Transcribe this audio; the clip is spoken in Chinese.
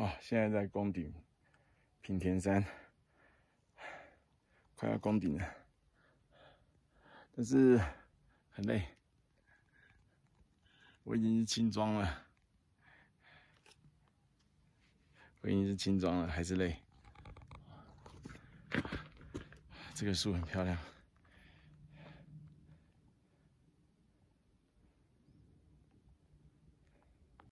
啊，现在在攻顶，平田山，快要攻顶了，但是很累。我已经是轻装了，我已经是轻装了，还是累。这个树很漂亮。